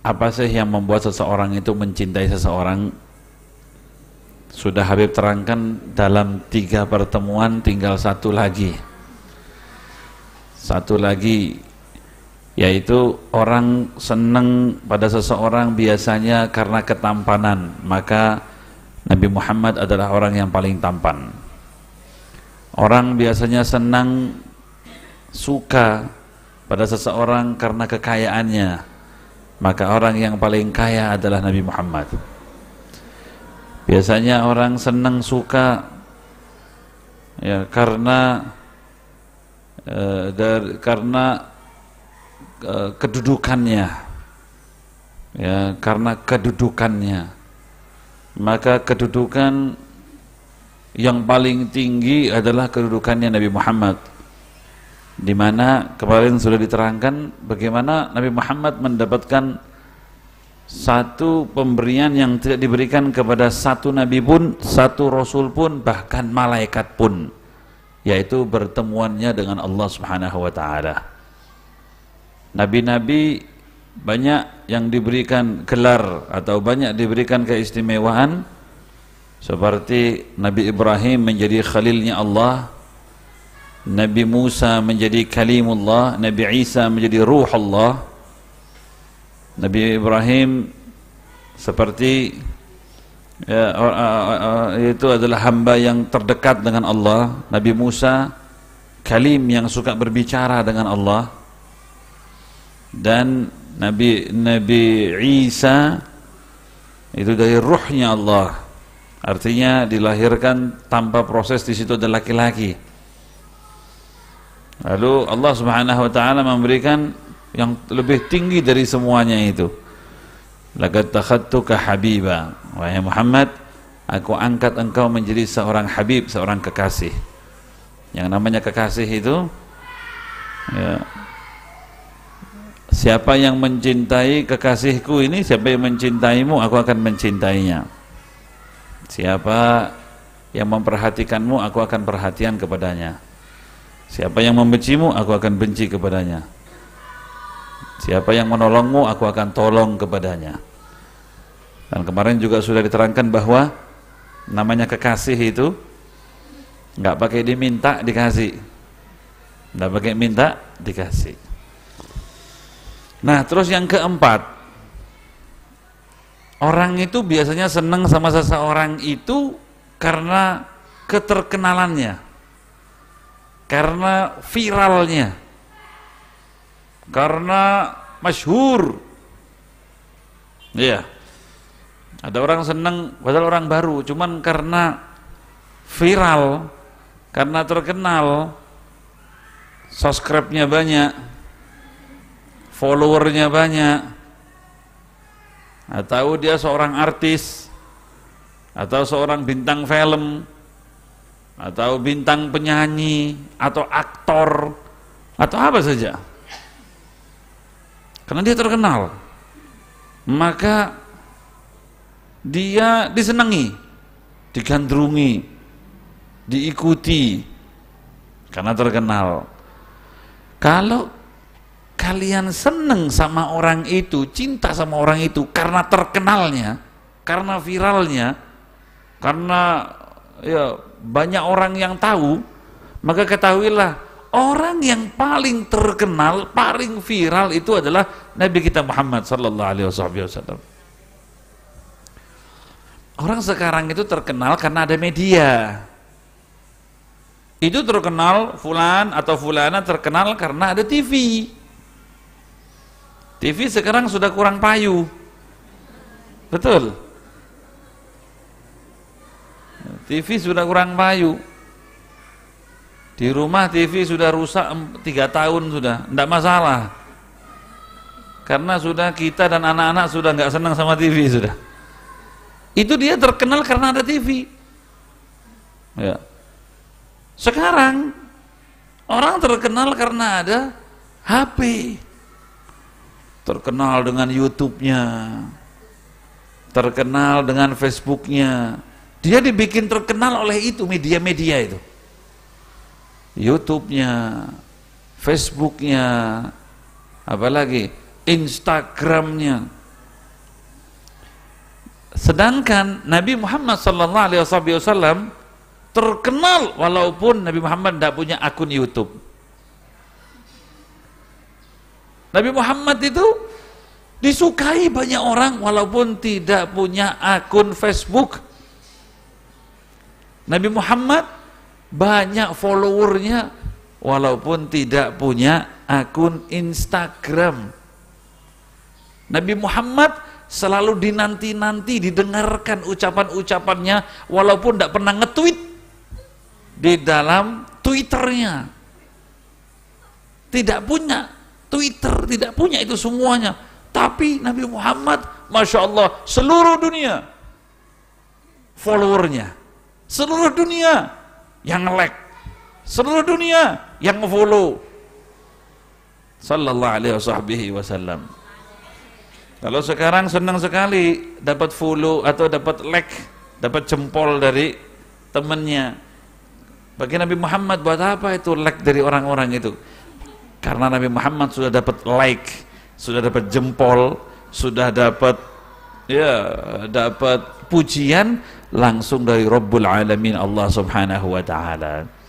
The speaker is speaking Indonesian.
apa sih yang membuat seseorang itu mencintai seseorang sudah Habib terangkan dalam tiga pertemuan tinggal satu lagi satu lagi yaitu orang senang pada seseorang biasanya karena ketampanan maka Nabi Muhammad adalah orang yang paling tampan orang biasanya senang suka pada seseorang karena kekayaannya maka orang yang paling kaya adalah Nabi Muhammad biasanya orang senang suka ya karena eh, dari, karena eh, kedudukannya ya karena kedudukannya maka kedudukan yang paling tinggi adalah kedudukannya Nabi Muhammad di mana kemarin sudah diterangkan bagaimana Nabi Muhammad mendapatkan satu pemberian yang tidak diberikan kepada satu nabi pun, satu rasul pun, bahkan malaikat pun, yaitu bertemuannya dengan Allah Subhanahu wa taala. Nabi-nabi banyak yang diberikan gelar atau banyak diberikan keistimewaan seperti Nabi Ibrahim menjadi khalilnya Allah Nabi Musa menjadi kalimullah, Nabi Isa menjadi ruh Allah. Nabi Ibrahim seperti ya, uh, uh, uh, itu adalah hamba yang terdekat dengan Allah. Nabi Musa kalim yang suka berbicara dengan Allah. Dan Nabi Nabi Isa itu dari ruhnya Allah. Artinya dilahirkan tanpa proses di situ ada laki-laki. Lalu Allah Subhanahu wa taala memberikan yang lebih tinggi dari semuanya itu. Laqad takhattuka habiba. Wahai Muhammad, aku angkat engkau menjadi seorang habib, seorang kekasih. Yang namanya kekasih itu ya, Siapa yang mencintai kekasihku ini, siapa yang mencintaimu, aku akan mencintainya. Siapa yang memperhatikanmu, aku akan perhatian kepadanya. Siapa yang membencimu, aku akan benci kepadanya. Siapa yang menolongmu, aku akan tolong kepadanya. Dan kemarin juga sudah diterangkan bahwa namanya kekasih itu nggak pakai diminta dikasih, nggak pakai minta dikasih. Nah terus yang keempat, orang itu biasanya senang sama seseorang itu karena keterkenalannya karena viralnya karena masyhur ya ada orang seneng padahal orang baru cuman karena viral karena terkenal subscribe-nya banyak followernya banyak atau dia seorang artis atau seorang bintang film atau bintang penyanyi atau aktor atau apa saja karena dia terkenal maka dia disenangi digandrungi diikuti karena terkenal kalau kalian seneng sama orang itu cinta sama orang itu karena terkenalnya karena viralnya karena ya banyak orang yang tahu, maka ketahuilah orang yang paling terkenal, paling viral itu adalah Nabi kita Muhammad sallallahu alaihi wasallam. Orang sekarang itu terkenal karena ada media. Itu terkenal fulan atau fulana terkenal karena ada TV. TV sekarang sudah kurang payu. Betul. TV sudah kurang payu. Di rumah TV sudah rusak tiga tahun sudah, tidak masalah. Karena sudah kita dan anak-anak sudah nggak senang sama TV sudah. Itu dia terkenal karena ada TV. Ya. Sekarang orang terkenal karena ada HP. Terkenal dengan YouTube-nya. Terkenal dengan Facebook-nya dia dibikin terkenal oleh itu, media-media itu. YouTube-nya, Facebook-nya, apalagi Instagram-nya. Sedangkan Nabi Muhammad SAW terkenal walaupun Nabi Muhammad tidak punya akun YouTube. Nabi Muhammad itu disukai banyak orang walaupun tidak punya akun Facebook. Nabi Muhammad banyak followernya walaupun tidak punya akun Instagram. Nabi Muhammad selalu dinanti-nanti didengarkan ucapan-ucapannya walaupun tidak pernah nge-tweet di dalam Twitternya. Tidak punya Twitter, tidak punya itu semuanya. Tapi Nabi Muhammad, Masya Allah, seluruh dunia followernya Seluruh dunia yang nge-like. Seluruh dunia yang nge-follow. Sallallahu alaihi wasallam. Kalau sekarang senang sekali dapat follow atau dapat like, dapat jempol dari temannya. Bagi Nabi Muhammad buat apa itu like dari orang-orang itu? Karena Nabi Muhammad sudah dapat like, sudah dapat jempol, sudah dapat ya dapat pujian langsung dari Rabbul Alamin Allah Subhanahu wa taala